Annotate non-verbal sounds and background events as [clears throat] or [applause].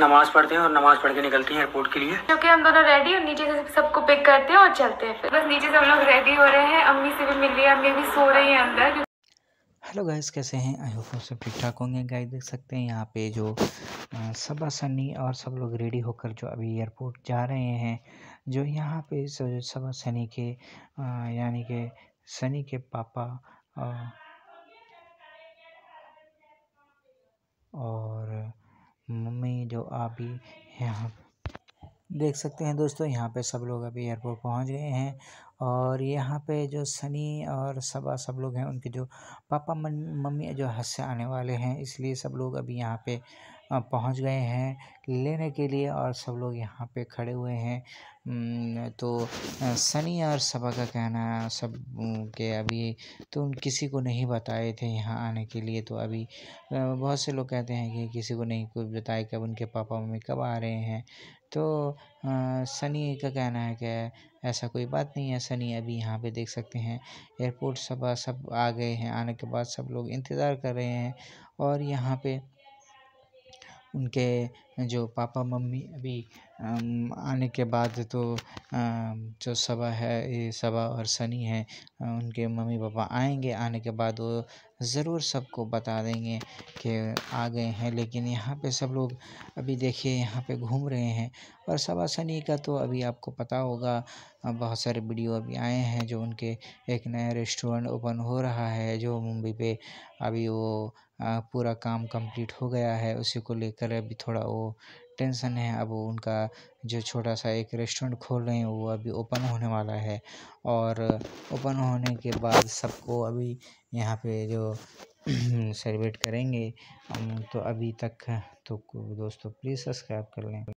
नमाज पढ़ते हैं और नमाज पढ़ के निकलते हैं एयरपोर्ट के लिए क्योंकि हम दोनों रेडी और नीचे से सबको पिक करते हैं और चलते हैं बस नीचे से हम लोग रेडी हो रहे हैं अम्मी से भी मिल रही है अम्मी भी सो रही है अंदर हेलो गाइस कैसे हैं आई होप सब ठीक ठाक होंगे गाइस देख सकते हैं यहाँ पे जो सब सनी और सब लोग रेडी होकर जो अभी एयरपोर्ट जा रहे हैं जो यहाँ पे सब सनी के यानी के सनी के पापा और मम्मी जो आप ही यहाँ देख सकते हैं दोस्तों यहाँ पे सब लोग अभी एयरपोर्ट पहुँच गए हैं और यहाँ पे जो सनी और सबा सब लोग हैं उनके जो पापा मम्मी जो हंस आने वाले हैं इसलिए सब लोग अभी यहाँ पे पहुंच गए हैं लेने के लिए और सब लोग यहाँ पे खड़े हुए हैं तो सनी और सबा का कहना सब के अभी तो उन किसी को नहीं बताए थे यहाँ आने के लिए तो अभी बहुत से लोग कहते हैं कि किसी को नहीं कुछ बताए कब उनके पापा मम्मी कब आ रहे हैं तो सनी का कहना है कि ऐसा कोई बात नहीं है सनी अभी यहाँ पे देख सकते हैं एयरपोर्ट सब सब आ गए हैं आने के बाद सब लोग इंतज़ार कर रहे हैं और यहाँ पे उनके जो पापा मम्मी अभी आने के बाद तो जो सबा है ये सबा और सनी है उनके मम्मी पापा आएंगे आने के बाद वो ज़रूर सबको बता देंगे कि आ गए हैं लेकिन यहाँ पे सब लोग अभी देखिए यहाँ पे घूम रहे हैं और सबा सनी का तो अभी आपको पता होगा बहुत सारे वीडियो अभी आए हैं जो उनके एक नया रेस्टोरेंट ओपन हो रहा है जो मुंबई पे अभी वो पूरा काम कंप्लीट हो गया है उसी को लेकर अभी थोड़ा वो टेंशन है अब उनका जो छोटा सा एक रेस्टोरेंट खोल रहे हैं वो अभी ओपन होने वाला है और ओपन होने के बाद सबको अभी यहाँ पे जो [clears throat] सेलिब्रेट करेंगे तो अभी तक तो दोस्तों प्लीज़ सब्सक्राइब कर लें